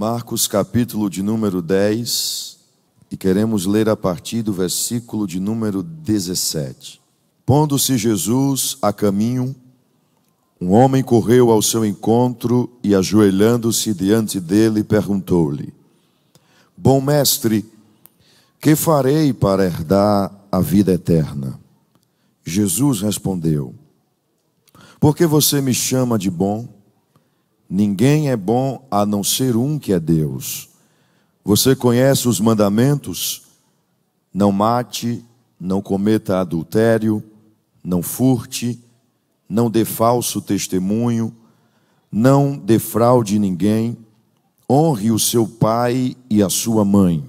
Marcos capítulo de número 10 e queremos ler a partir do versículo de número 17. Pondo-se Jesus a caminho, um homem correu ao seu encontro e, ajoelhando-se diante dele, perguntou-lhe: Bom mestre, que farei para herdar a vida eterna? Jesus respondeu: Por que você me chama de bom? Ninguém é bom a não ser um que é Deus. Você conhece os mandamentos? Não mate, não cometa adultério, não furte, não dê falso testemunho, não defraude ninguém, honre o seu pai e a sua mãe.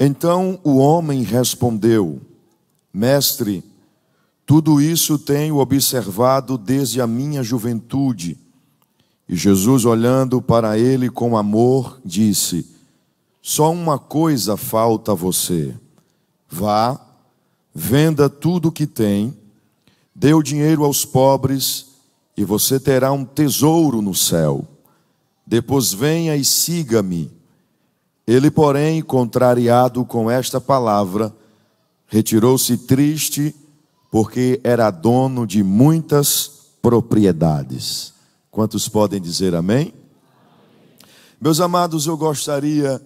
Então o homem respondeu: Mestre, tudo isso tenho observado desde a minha juventude. E Jesus, olhando para ele com amor, disse: Só uma coisa falta a você. Vá, venda tudo o que tem, dê o dinheiro aos pobres, e você terá um tesouro no céu. Depois venha e siga-me. Ele, porém, contrariado com esta palavra, retirou-se triste, porque era dono de muitas propriedades. Quantos podem dizer amém? amém? Meus amados, eu gostaria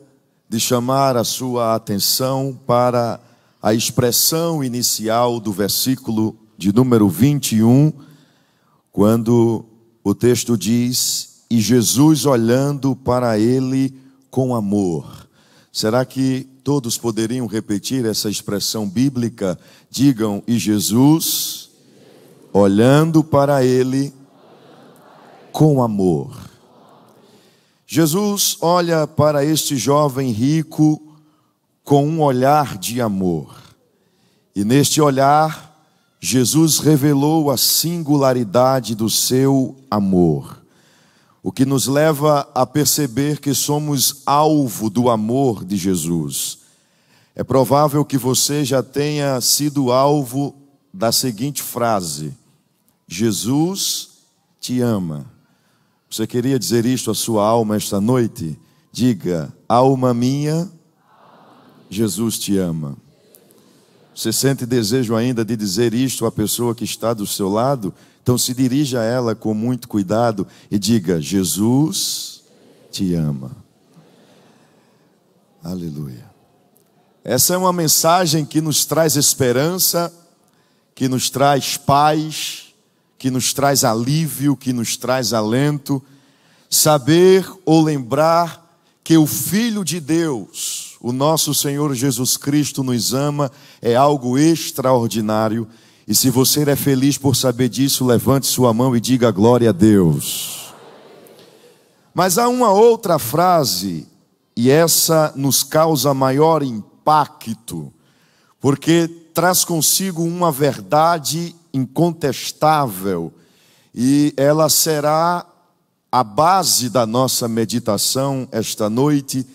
de chamar a sua atenção para a expressão inicial do versículo de número 21, quando o texto diz: E Jesus olhando para ele com amor. Será que todos poderiam repetir essa expressão bíblica? Digam: E Jesus olhando para ele com amor. Jesus olha para este jovem rico com um olhar de amor. E neste olhar, Jesus revelou a singularidade do seu amor, o que nos leva a perceber que somos alvo do amor de Jesus. É provável que você já tenha sido alvo da seguinte frase: Jesus te ama. Você queria dizer isto à sua alma esta noite? Diga, alma minha, Jesus te ama. Você sente desejo ainda de dizer isto à pessoa que está do seu lado? Então se dirija a ela com muito cuidado e diga: Jesus te ama. Aleluia. Essa é uma mensagem que nos traz esperança, que nos traz paz, que nos traz alívio, que nos traz alento, saber ou lembrar que o Filho de Deus, o nosso Senhor Jesus Cristo, nos ama é algo extraordinário. E se você é feliz por saber disso, levante sua mão e diga glória a Deus. Mas há uma outra frase, e essa nos causa maior impacto, porque traz consigo uma verdade incontestável e ela será a base da nossa meditação esta noite.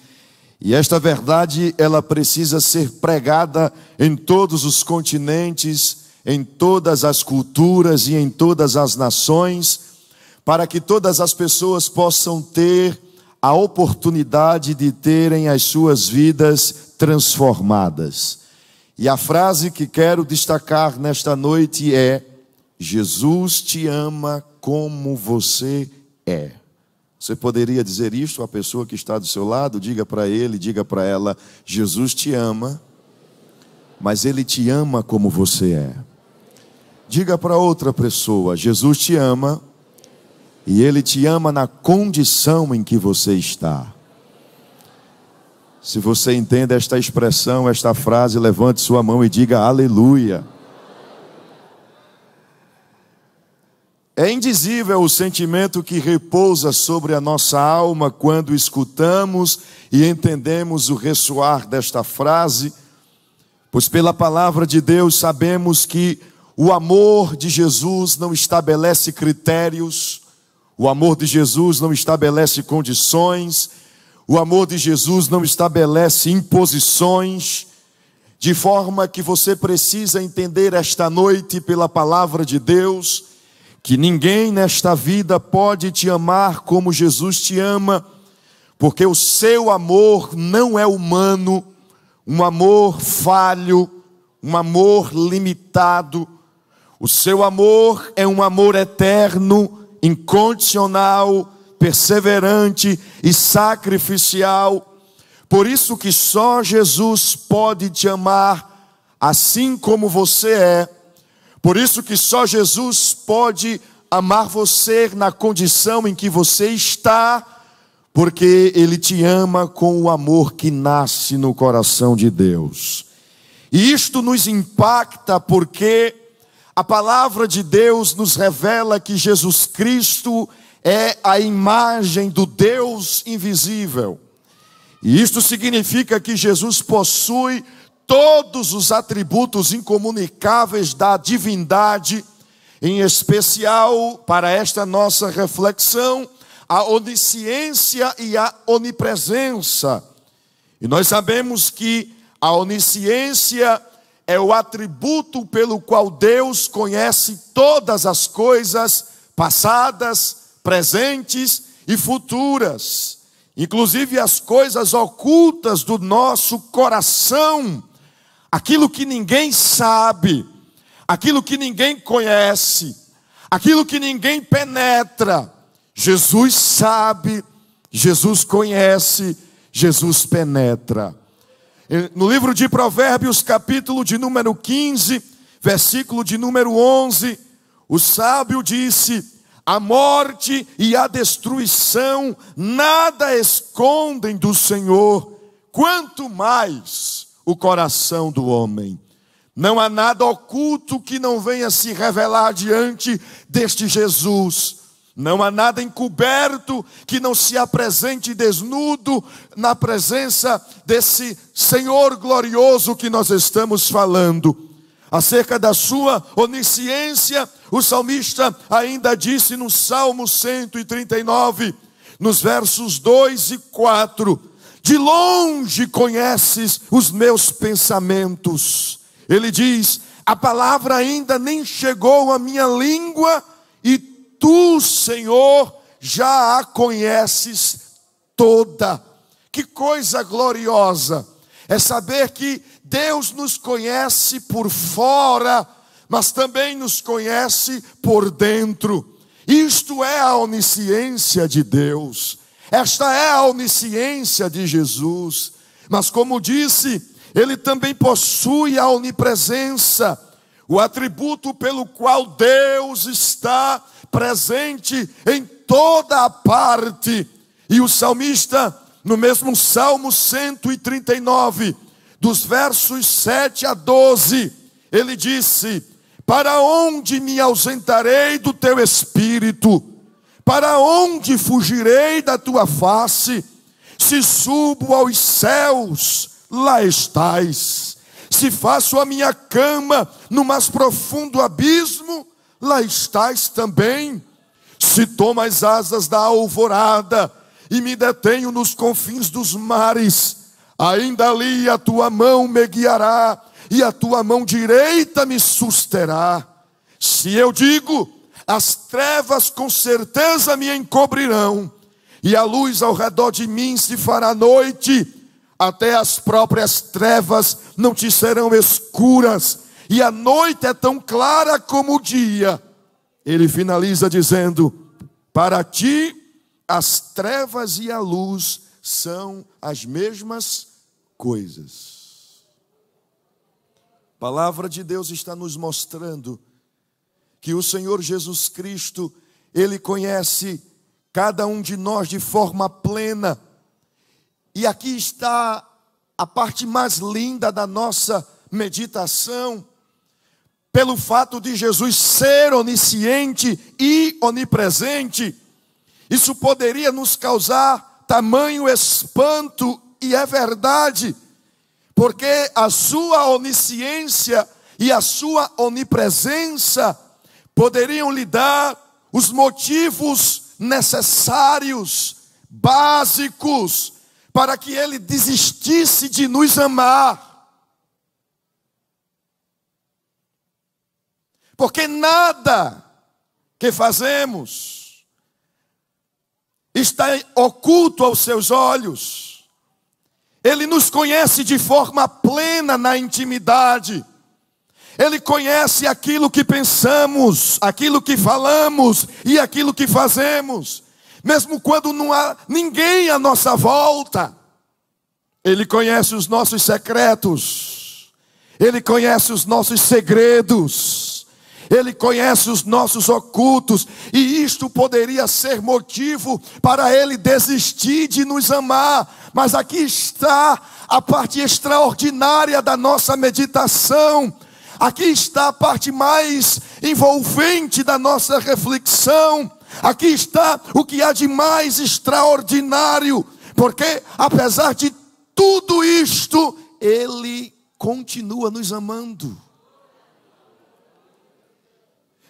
E esta verdade, ela precisa ser pregada em todos os continentes, em todas as culturas e em todas as nações, para que todas as pessoas possam ter a oportunidade de terem as suas vidas transformadas. E a frase que quero destacar nesta noite é: Jesus te ama como você é. Você poderia dizer isto à pessoa que está do seu lado? Diga para ele, diga para ela: Jesus te ama, mas ele te ama como você é. Diga para outra pessoa: Jesus te ama e ele te ama na condição em que você está. Se você entende esta expressão, esta frase, levante sua mão e diga aleluia. É indizível o sentimento que repousa sobre a nossa alma quando escutamos e entendemos o ressoar desta frase, pois pela palavra de Deus sabemos que o amor de Jesus não estabelece critérios, o amor de Jesus não estabelece condições, o amor de Jesus não estabelece imposições, de forma que você precisa entender esta noite pela palavra de Deus, que ninguém nesta vida pode te amar como Jesus te ama, porque o seu amor não é humano, um amor falho, um amor limitado. O seu amor é um amor eterno, incondicional, perseverante e sacrificial. Por isso que só Jesus pode te amar assim como você é. Por isso que só Jesus pode amar você na condição em que você está, porque ele te ama com o amor que nasce no coração de Deus. E isto nos impacta porque a palavra de Deus nos revela que Jesus Cristo é a imagem do Deus invisível. E isto significa que Jesus possui todos os atributos incomunicáveis da divindade, em especial para esta nossa reflexão, a onisciência e a onipresença. E nós sabemos que a onisciência é o atributo pelo qual Deus conhece todas as coisas passadas, presentes e futuras, inclusive as coisas ocultas do nosso coração, aquilo que ninguém sabe, aquilo que ninguém conhece, aquilo que ninguém penetra. Jesus sabe, Jesus conhece, Jesus penetra. No livro de Provérbios, capítulo de número 15, versículo de número 11, o sábio disse: a morte e a destruição nada escondem do Senhor, quanto mais o coração do homem. Não há nada oculto que não venha se revelar diante deste Jesus. Não há nada encoberto que não se apresente desnudo na presença desse Senhor glorioso que nós estamos falando. Acerca da sua onisciência, o salmista ainda disse no Salmo 139, nos versos 2 e 4: De longe conheces os meus pensamentos. Ele diz: A palavra ainda nem chegou à minha língua, e tu, Senhor, já a conheces toda. Que coisa gloriosa é saber que Deus nos conhece por fora, mas também nos conhece por dentro. Isto é a onisciência de Deus. Esta é a onisciência de Jesus. Mas, como disse, ele também possui a onipresença, o atributo pelo qual Deus está presente em toda a parte. E o salmista, no mesmo Salmo 139, dos versos 7 a 12, ele disse: Para onde me ausentarei do teu espírito? Para onde fugirei da tua face? Se subo aos céus, lá estás. Se faço a minha cama no mais profundo abismo, lá estás também. Se tomo as asas da alvorada e me detenho nos confins dos mares, ainda ali a tua mão me guiará, e a tua mão direita me susterá. Se eu digo, as trevas com certeza me encobrirão, e a luz ao redor de mim se fará noite, até as próprias trevas não te serão escuras, e a noite é tão clara como o dia. Ele finaliza dizendo: Para ti as trevas e a luz são as mesmas coisas. A palavra de Deus está nos mostrando que o Senhor Jesus Cristo, ele conhece cada um de nós de forma plena. E aqui está a parte mais linda da nossa meditação, pelo fato de Jesus ser onisciente e onipresente, isso poderia nos causar tamanho espanto e é verdade, porque a sua onisciência e a sua onipresença poderiam lhe dar os motivos necessários, básicos, para que ele desistisse de nos amar. Porque nada que fazemos está oculto aos seus olhos. Ele nos conhece de forma plena na intimidade. Ele conhece aquilo que pensamos, aquilo que falamos e aquilo que fazemos, mesmo quando não há ninguém à nossa volta. Ele conhece os nossos secretos, ele conhece os nossos segredos. Ele conhece os nossos ocultos, e isto poderia ser motivo para ele desistir de nos amar. Mas aqui está a parte extraordinária da nossa meditação. Aqui está a parte mais envolvente da nossa reflexão. Aqui está o que há de mais extraordinário, porque apesar de tudo isto, Ele continua nos amando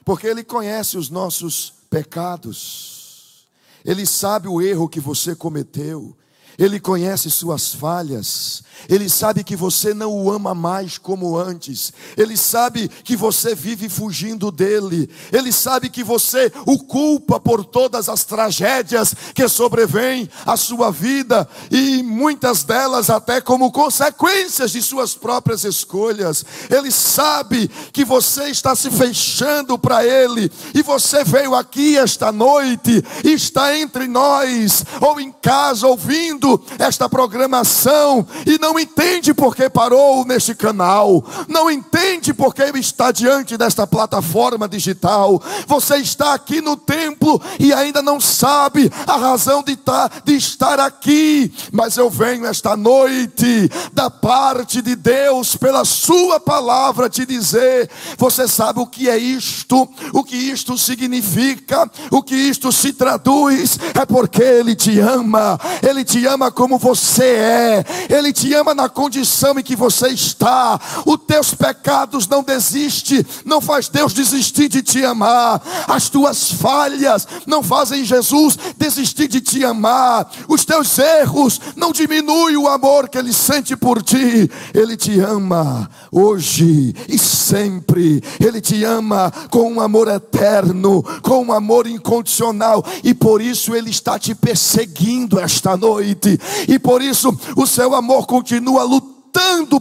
porque Ele conhece os nossos pecados, Ele sabe o erro que você cometeu, ele conhece suas falhas, ele sabe que você não o ama mais como antes, ele sabe que você vive fugindo dele, ele sabe que você o culpa por todas as tragédias que sobrevêm à sua vida e muitas delas até como consequências de suas próprias escolhas. Ele sabe que você está se fechando para ele e você veio aqui esta noite, está entre nós ou em casa ouvindo esta programação e não entende por que parou neste canal, não entende por que está diante desta plataforma digital. Você está aqui no templo e ainda não sabe a razão de, tá, de estar aqui, mas eu venho esta noite da parte de Deus pela sua palavra te dizer, você sabe o que é isto, o que isto significa, o que isto se traduz, é porque ele te ama. Ele te ama como você é, Ele te ama na condição em que você está. Os teus pecados não desiste, não faz Deus desistir de te amar. As tuas falhas não fazem Jesus desistir de te amar. Os teus erros não diminuem o amor que Ele sente por ti. Ele te ama hoje e sempre. Ele te ama com um amor eterno, com um amor incondicional e por isso Ele está te perseguindo esta noite. E por isso o seu amor continua lutando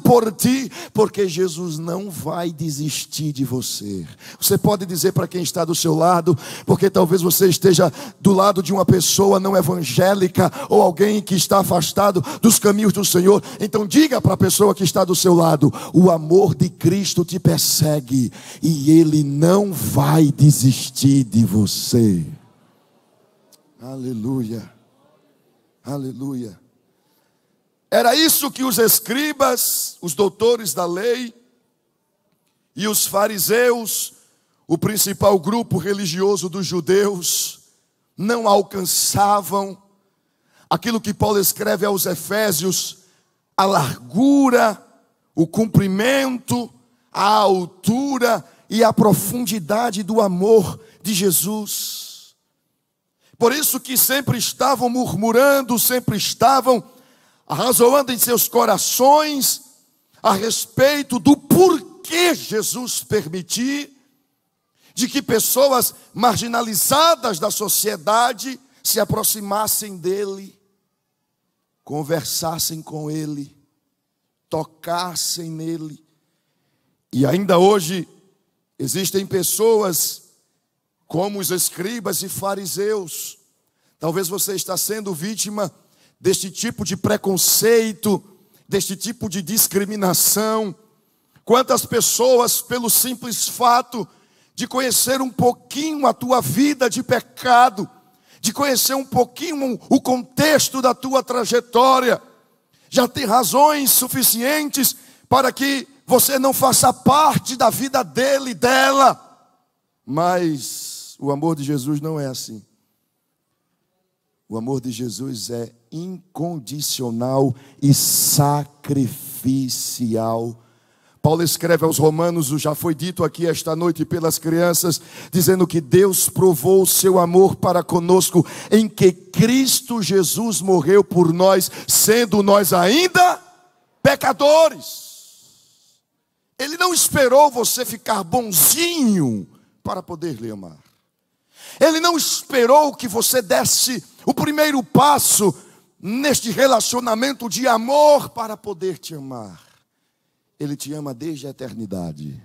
por ti, porque Jesus não vai desistir de você. Você pode dizer para quem está do seu lado, porque talvez você esteja do lado de uma pessoa não evangélica ou alguém que está afastado dos caminhos do Senhor. Então diga para a pessoa que está do seu lado: o amor de Cristo te persegue e ele não vai desistir de você. Aleluia. Aleluia. Era isso que os escribas, os doutores da lei e os fariseus, o principal grupo religioso dos judeus, não alcançavam. Aquilo que Paulo escreve aos Efésios, a largura, o comprimento, a altura e a profundidade do amor de Jesus. Por isso que sempre estavam murmurando, sempre estavam arrazoando em seus corações a respeito do porquê Jesus permitir de que pessoas marginalizadas da sociedade se aproximassem dele, conversassem com ele, tocassem nele. E ainda hoje existem pessoas como os escribas e fariseus. Talvez você está sendo vítima deste tipo de preconceito, deste tipo de discriminação. Quantas pessoas, pelo simples fato de conhecer um pouquinho a tua vida de pecado, de conhecer um pouquinho o contexto da tua trajetória, já tem razões suficientes para que você não faça parte da vida dele, dela, mas o amor de Jesus não é assim. O amor de Jesus é incondicional e sacrificial. Paulo escreve aos Romanos, o já foi dito aqui esta noite pelas crianças, dizendo que Deus provou o seu amor para conosco, em que Cristo Jesus morreu por nós, sendo nós ainda pecadores. Ele não esperou você ficar bonzinho para poder lhe amar. Ele não esperou que você desse o primeiro passo neste relacionamento de amor para poder te amar. Ele te ama desde a eternidade.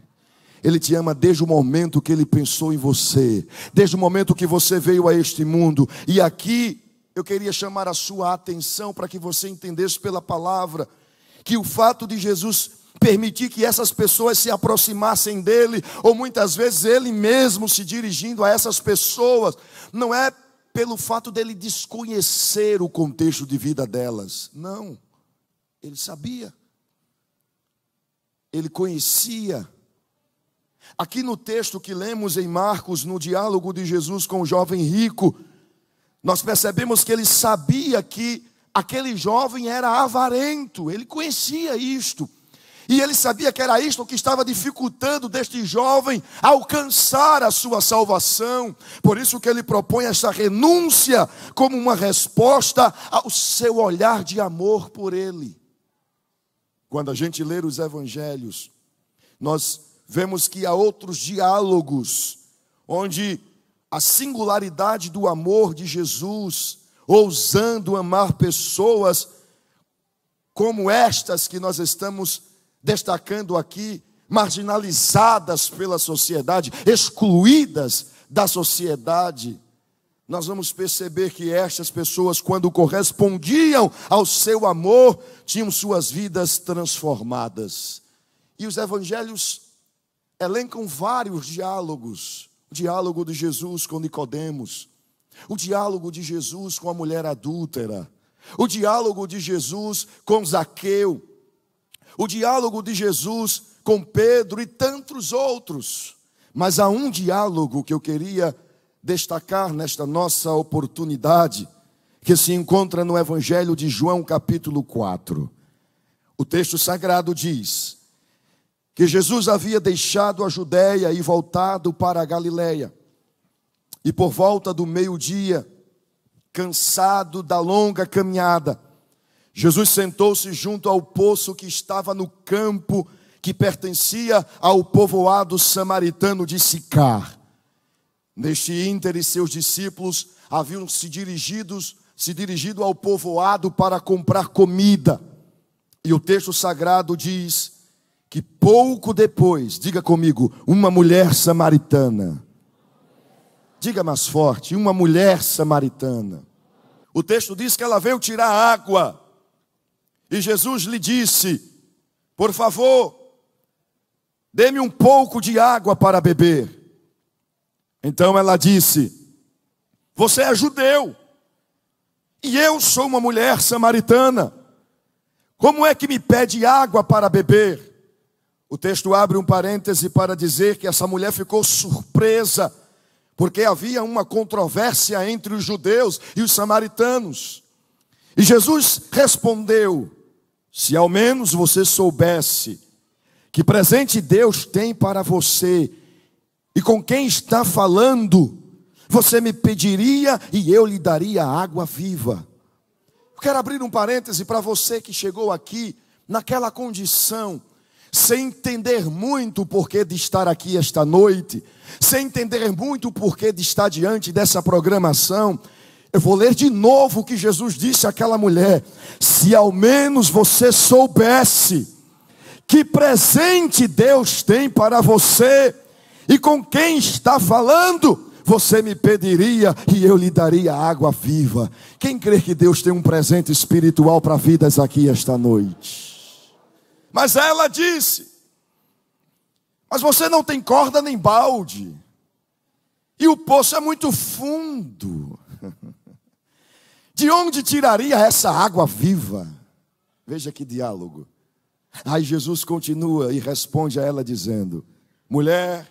Ele te ama desde o momento que ele pensou em você, desde o momento que você veio a este mundo. E aqui eu queria chamar a sua atenção para que você entendesse pela palavra que o fato de Jesus permitir que essas pessoas se aproximassem dele, ou muitas vezes ele mesmo se dirigindo a essas pessoas, não é pelo fato dele desconhecer o contexto de vida delas, não, ele sabia, ele conhecia. Aqui no texto que lemos em Marcos, no diálogo de Jesus com o jovem rico, nós percebemos que ele sabia que aquele jovem era avarento, ele conhecia isto. E ele sabia que era isto que estava dificultando deste jovem alcançar a sua salvação. Por isso que ele propõe esta renúncia como uma resposta ao seu olhar de amor por ele. Quando a gente lê os evangelhos, nós vemos que há outros diálogos onde a singularidade do amor de Jesus, ousando amar pessoas como estas que nós estamos destacando aqui, marginalizadas pela sociedade, excluídas da sociedade, nós vamos perceber que estas pessoas, quando correspondiam ao seu amor, tinham suas vidas transformadas. E os evangelhos elencam vários diálogos: o diálogo de Jesus com Nicodemos, o diálogo de Jesus com a mulher adúltera, o diálogo de Jesus com Zaqueu, o diálogo de Jesus com Pedro e tantos outros. Mas há um diálogo que eu queria destacar nesta nossa oportunidade, que se encontra no Evangelho de João, capítulo 4. O texto sagrado diz que Jesus havia deixado a Judéia e voltado para a Galiléia. E por volta do meio-dia, cansado da longa caminhada, Jesus sentou-se junto ao poço que estava no campo que pertencia ao povoado samaritano de Sicar. Neste ínter, seus discípulos haviam se dirigidos, se dirigido ao povoado para comprar comida. E o texto sagrado diz que pouco depois, diga comigo, uma mulher samaritana. Diga mais forte, uma mulher samaritana. O texto diz que ela veio tirar água. E Jesus lhe disse: Por favor, dê-me um pouco de água para beber. Então ela disse: Você é judeu, e eu sou uma mulher samaritana. Como é que me pede água para beber? O texto abre um parêntese para dizer que essa mulher ficou surpresa, porque havia uma controvérsia entre os judeus e os samaritanos. E Jesus respondeu: Se ao menos você soubesse que presente Deus tem para você e com quem está falando, você me pediria e eu lhe daria água viva. Eu quero abrir um parêntese para você que chegou aqui naquela condição sem entender muito o porquê de estar aqui esta noite, sem entender muito o porquê de estar diante dessa programação, eu vou ler de novo o que Jesus disse àquela mulher: se ao menos você soubesse que presente Deus tem para você e com quem está falando, você me pediria e eu lhe daria água viva. Quem crê que Deus tem um presente espiritual para vidas aqui esta noite? Mas ela disse: Mas você não tem corda nem balde, e o poço é muito fundo. De onde tiraria essa água viva? Veja que diálogo. Aí Jesus continua e responde a ela dizendo: Mulher,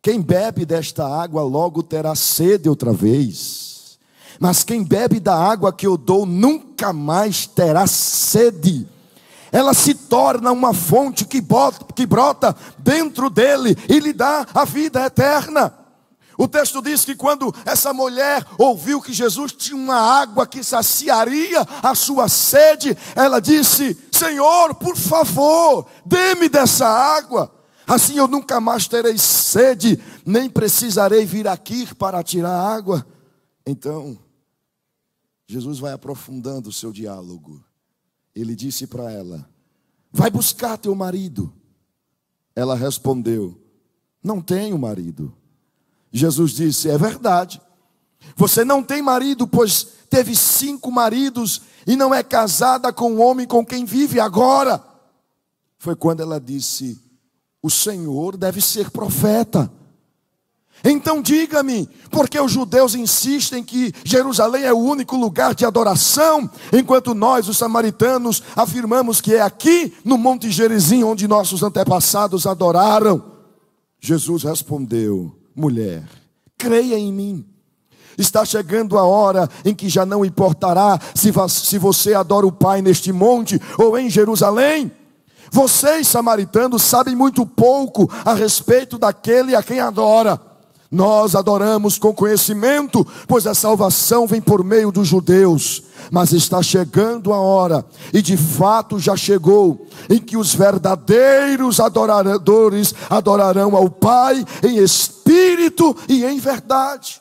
quem bebe desta água logo terá sede outra vez. Mas quem bebe da água que eu dou nunca mais terá sede. Ela se torna uma fonte que, bota, que brota dentro dele e lhe dá a vida eterna. O texto diz que quando essa mulher ouviu que Jesus tinha uma água que saciaria a sua sede, ela disse: Senhor, por favor, dê-me dessa água. Assim eu nunca mais terei sede, nem precisarei vir aqui para tirar água. Então, Jesus vai aprofundando o seu diálogo. Ele disse para ela: Vai buscar teu marido. Ela respondeu: Não tenho marido. Jesus disse: É verdade. Você não tem marido, pois teve cinco maridos e não é casada com o homem com quem vive agora. Foi quando ela disse: O Senhor deve ser profeta. Então diga-me, porque os judeus insistem que Jerusalém é o único lugar de adoração, enquanto nós, os samaritanos, afirmamos que é aqui no Monte Gerizim onde nossos antepassados adoraram? Jesus respondeu: mulher, creia em mim. Está chegando a hora em que já não importará se, se você adora o Pai neste monte ou em Jerusalém. Vocês, samaritanos, sabem muito pouco a respeito daquele a quem adora. Nós adoramos com conhecimento, pois a salvação vem por meio dos judeus. Mas está chegando a hora, e de fato já chegou, em que os verdadeiros adoradores adorarão ao Pai em espírito espírito e em verdade.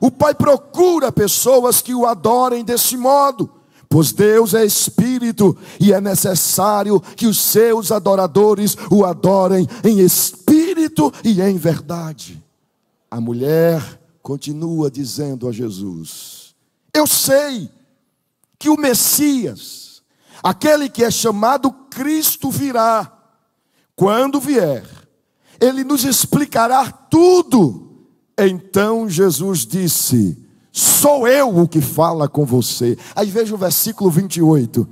O Pai procura pessoas que o adorem desse modo, pois Deus é espírito e é necessário que os seus adoradores o adorem em espírito e em verdade. A mulher continua dizendo a Jesus: Eu sei que o Messias, aquele que é chamado Cristo, virá. Quando vier, ele nos explicará tudo. Então Jesus disse: Sou eu o que fala com você. Aí veja o versículo 28.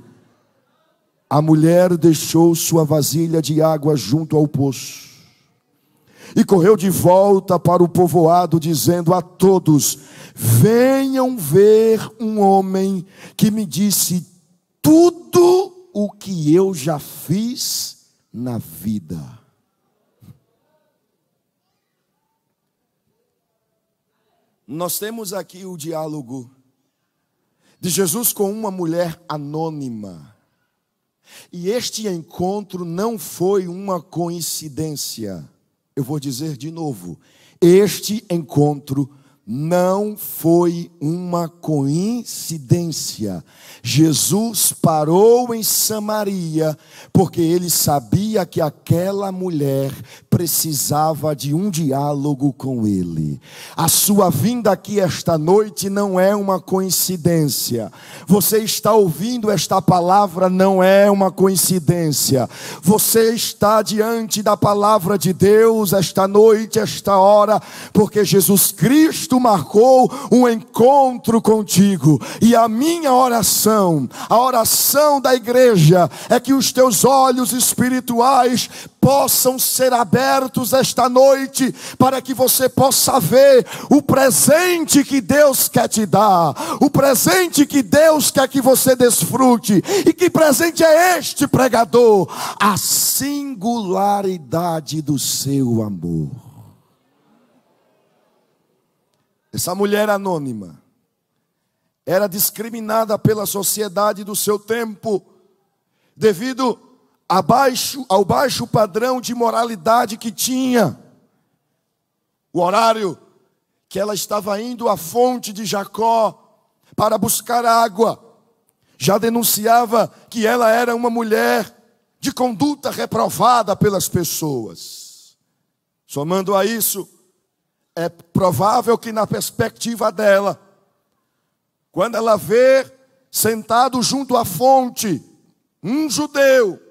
A mulher deixou sua vasilha de água junto ao poço e correu de volta para o povoado, dizendo a todos: Venham ver um homem que me disse tudo o que eu já fiz na vida. Nós temos aqui o diálogo de Jesus com uma mulher anônima. E este encontro não foi uma coincidência. Eu vou dizer de novo: este encontro não foi uma coincidência. Jesus parou em Samaria porque ele sabia que aquela mulher precisava de um diálogo com ele. A sua vinda aqui esta noite não é uma coincidência. Você está ouvindo esta palavra não é uma coincidência. Você está diante da palavra de Deus esta noite, esta hora, porque Jesus Cristo Cristo marcou um encontro contigo. E a minha oração, a oração da igreja, é que os teus olhos espirituais possam ser abertos esta noite, para que você possa ver o presente que Deus quer te dar, o presente que Deus quer que você desfrute. E que presente é este, pregador? A singularidade do seu amor. Essa mulher anônima era discriminada pela sociedade do seu tempo devido ao baixo padrão de moralidade que tinha. O horário que ela estava indo à fonte de Jacó para buscar água já denunciava que ela era uma mulher de conduta reprovada pelas pessoas. Somando a isso, é provável que na perspectiva dela, quando ela vê sentado junto à fonte um judeu,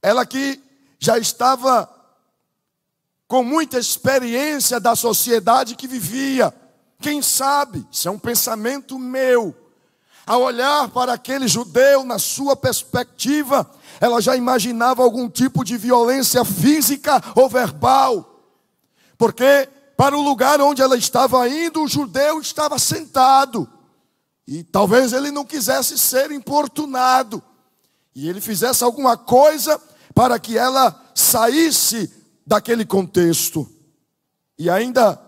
ela que já estava com muita experiência da sociedade que vivia, quem sabe, isso é um pensamento meu, ao olhar para aquele judeu na sua perspectiva, ela já imaginava algum tipo de violência física ou verbal. Porque para o lugar onde ela estava indo, o judeu estava sentado. E talvez ele não quisesse ser importunado. E ele fizesse alguma coisa para que ela saísse daquele contexto. E ainda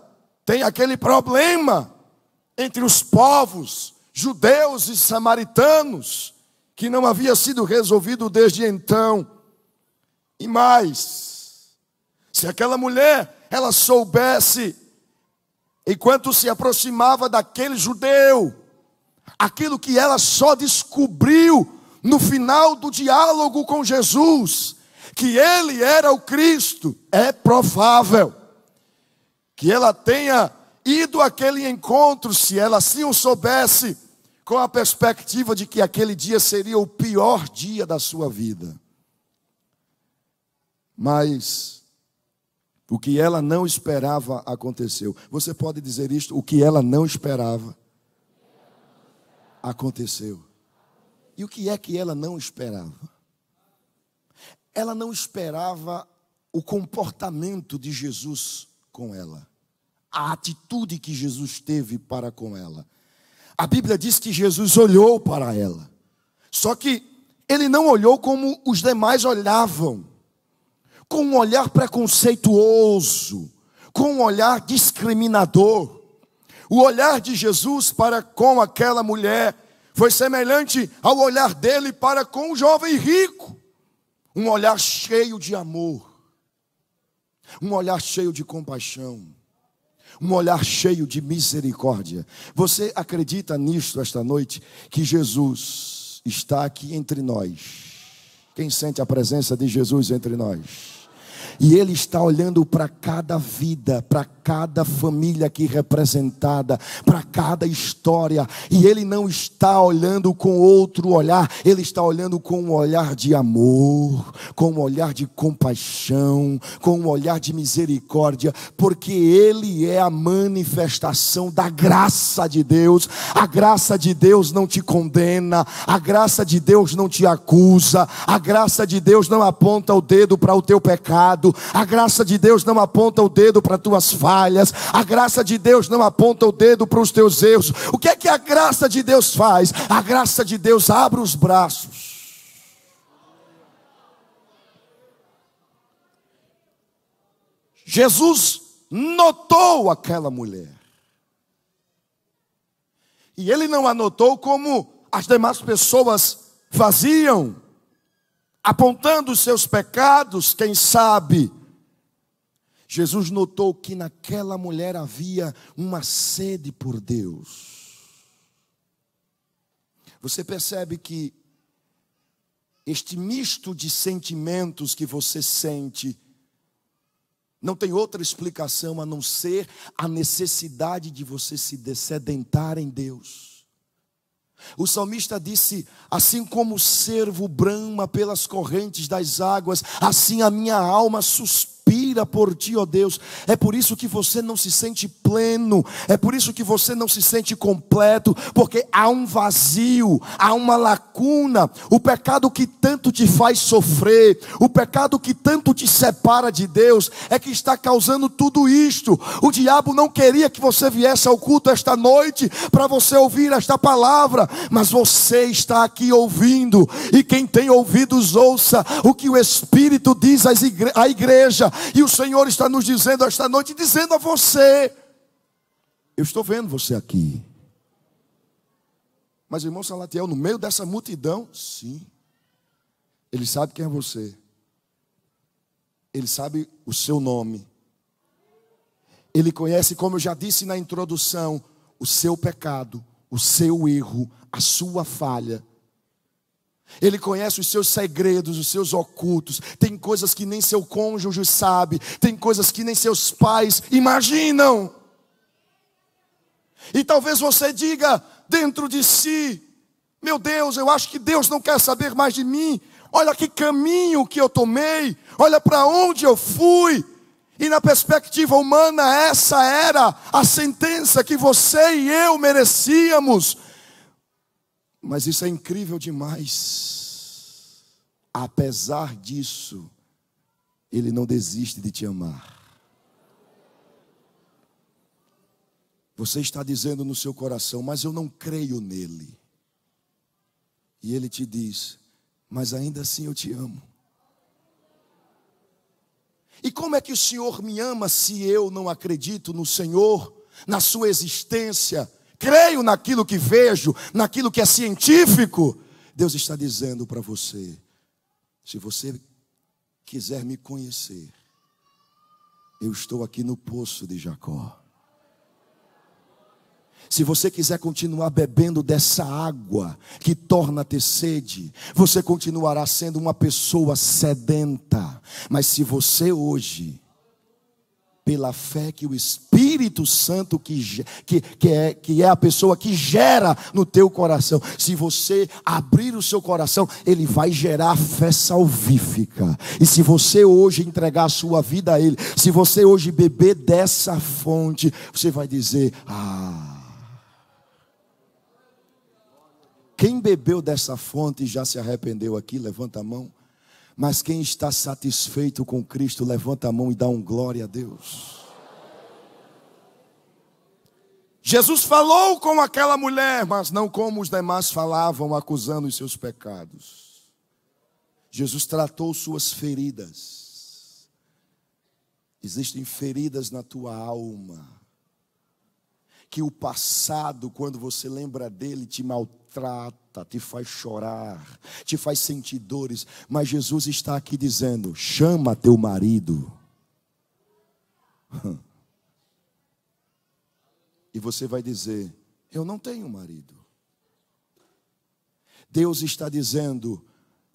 tem aquele problema entre os povos, judeus e samaritanos, que não havia sido resolvido desde então. E mais, se aquela mulher ela soubesse, enquanto se aproximava daquele judeu, aquilo que ela só descobriu no final do diálogo com Jesus, que ele era o Cristo, é provável que ela tenha ido àquele encontro, se ela assim o soubesse, com a perspectiva de que aquele dia seria o pior dia da sua vida. Mas o que ela não esperava aconteceu. Você pode dizer isto? O que ela não esperava aconteceu. E o que é que ela não esperava? Ela não esperava o comportamento de Jesus com ela, a atitude que Jesus teve para com ela. A Bíblia diz que Jesus olhou para ela, só que ele não olhou como os demais olhavam com um olhar preconceituoso, com um olhar discriminador. O olhar de Jesus para com aquela mulher foi semelhante ao olhar dele para com o jovem rico. Um olhar cheio de amor, um olhar cheio de compaixão, um olhar cheio de misericórdia. Você acredita nisto esta noite? Que Jesus está aqui entre nós. Quem sente a presença de Jesus entre nós? e Ele está olhando para cada vida, para cada família aqui representada, para cada história, e Ele não está olhando com outro olhar, Ele está olhando com um olhar de amor, com um olhar de compaixão, com um olhar de misericórdia, porque Ele é a manifestação da graça de Deus, a graça de Deus não te condena, a graça de Deus não te acusa, a graça de Deus não aponta o dedo para o teu pecado errado. A graça de Deus não aponta o dedo para tuas falhas. A graça de Deus não aponta o dedo para os teus erros. O que é que a graça de Deus faz? A graça de Deus abre os braços. Jesus notou aquela mulher. E ele não anotou como as demais pessoas faziam apontando os seus pecados, quem sabe. Jesus notou que naquela mulher havia uma sede por Deus. Você percebe que este misto de sentimentos que você sente não tem outra explicação a não ser a necessidade de você se sedentar em Deus. O salmista disse: Assim como o servo brama pelas correntes das águas, assim a minha alma suspira suspira por ti, ó Deus. É por isso que você não se sente pleno, é por isso que você não se sente completo, porque há um vazio, há uma lacuna. O pecado que tanto te faz sofrer, o pecado que tanto te separa de Deus, é que está causando tudo isto. O diabo não queria que você viesse ao culto esta noite para você ouvir esta palavra, mas você está aqui ouvindo, e quem tem ouvidos ouça o que o Espírito diz à igreja, e o Senhor está nos dizendo esta noite, dizendo a você: Eu estou vendo você aqui. Mas irmão Salatiel, no meio dessa multidão, sim. Ele sabe quem é você. Ele sabe o seu nome. Ele conhece, como eu já disse na introdução, o seu pecado, o seu erro, a sua falha. Ele conhece os seus segredos, os seus ocultos. Tem coisas que nem seu cônjuge sabe, tem coisas que nem seus pais imaginam. E talvez você diga dentro de si: Meu Deus, eu acho que Deus não quer saber mais de mim. Olha que caminho que eu tomei, olha para onde eu fui. E na perspectiva humana, essa era a sentença que você e eu merecíamos mas isso é incrível demais. Apesar disso, ele não desiste de te amar. Você está dizendo no seu coração, mas eu não creio nele. E ele te diz, mas ainda assim eu te amo. E como é que o Senhor me ama se eu não acredito no Senhor, na sua existência, creio naquilo que vejo, naquilo que é científico. Deus está dizendo para você: se você quiser me conhecer, eu estou aqui no poço de Jacó. Se você quiser continuar bebendo dessa água que torna ter sede, você continuará sendo uma pessoa sedenta. Mas se você hoje pela fé que o Espírito Santo, que, que, que, é, que é a pessoa que gera no teu coração, se você abrir o seu coração, ele vai gerar fé salvífica. E se você hoje entregar a sua vida a ele, se você hoje beber dessa fonte, você vai dizer: Ah. Quem bebeu dessa fonte e já se arrependeu aqui, levanta a mão. Mas quem está satisfeito com Cristo, levanta a mão e dá um glória a Deus. Jesus falou com aquela mulher, mas não como os demais falavam, acusando os seus pecados. Jesus tratou suas feridas. Existem feridas na tua alma que o passado, quando você lembra dele, te maltrata, te faz chorar, te faz sentir dores, mas Jesus está aqui dizendo: chama teu marido. E você vai dizer: Eu não tenho marido. Deus está dizendo: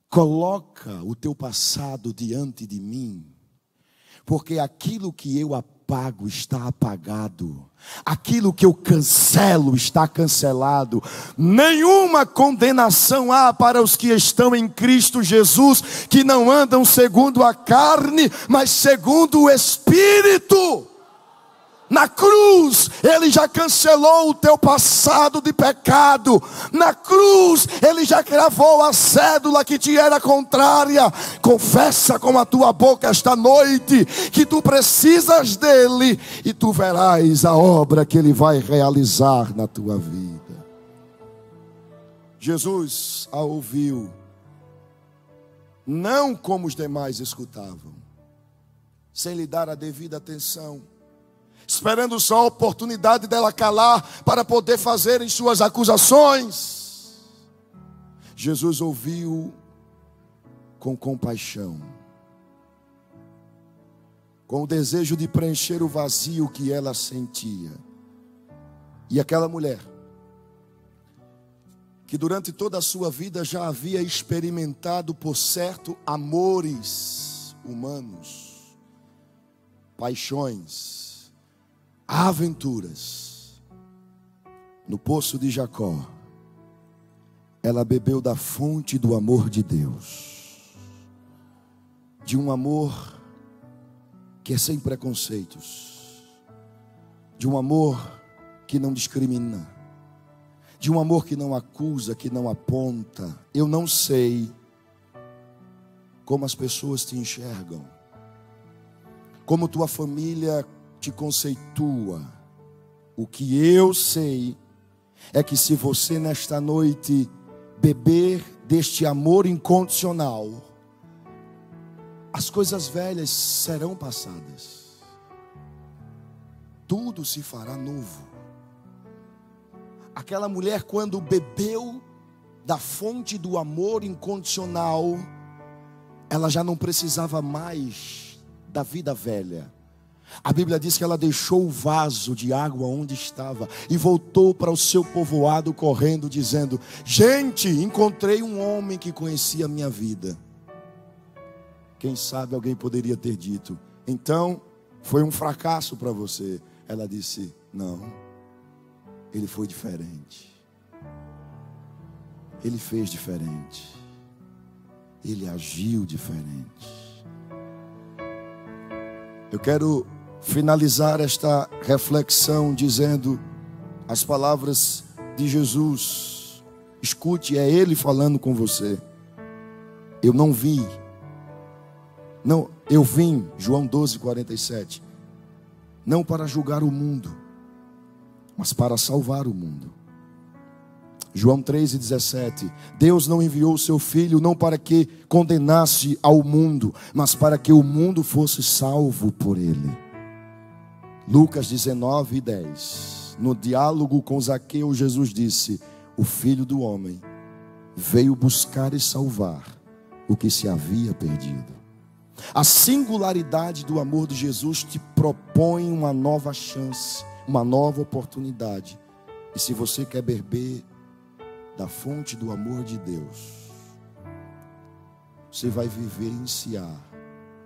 Coloca o teu passado diante de mim, porque aquilo que eu aprendi, pago está apagado. Aquilo que eu cancelo está cancelado. Nenhuma condenação há para os que estão em Cristo Jesus, que não andam segundo a carne, mas segundo o Espírito. Na cruz, Ele já cancelou o teu passado de pecado. Na cruz, Ele já cravou a cédula que te era contrária. Confessa com a tua boca esta noite que tu precisas dEle e tu verás a obra que Ele vai realizar na tua vida. Jesus a ouviu, não como os demais escutavam, sem lhe dar a devida atenção esperando só a oportunidade dela calar para poder fazer em suas acusações. Jesus ouviu com compaixão, com o desejo de preencher o vazio que ela sentia. E aquela mulher, que durante toda a sua vida já havia experimentado, por certo, amores humanos, paixões, aventuras. No poço de Jacó, ela bebeu da fonte do amor de Deus, de um amor que é sem preconceitos, de um amor que não discrimina, de um amor que não acusa, que não aponta. Eu não sei como as pessoas te enxergam, como tua família te conceitua. O que eu sei é que se você nesta noite beber deste amor incondicional, as coisas velhas serão passadas, tudo se fará novo. Aquela mulher, quando bebeu da fonte do amor incondicional, ela já não precisava mais da vida velha a Bíblia diz que ela deixou o vaso de água onde estava e voltou para o seu povoado correndo, dizendo: Gente, encontrei um homem que conhecia a minha vida. Quem sabe alguém poderia ter dito: Então, foi um fracasso para você. Ela disse: Não, ele foi diferente. Ele fez diferente. Ele agiu diferente. Eu quero finalizar esta reflexão dizendo as palavras de Jesus. Escute, é Ele falando com você. Eu não vi. Não, eu vim, João 12, 47. Não para julgar o mundo, mas para salvar o mundo. João 3,17: Deus não enviou o seu filho não para que condenasse ao mundo, mas para que o mundo fosse salvo por ele. Lucas 19, 10. No diálogo com Zaqueu, Jesus disse: O filho do homem veio buscar e salvar o que se havia perdido. A singularidade do amor de Jesus te propõe uma nova chance, uma nova oportunidade. E se você quer beber da fonte do amor de Deus, você vai vivenciar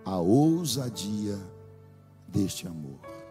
a ousadia deste amor.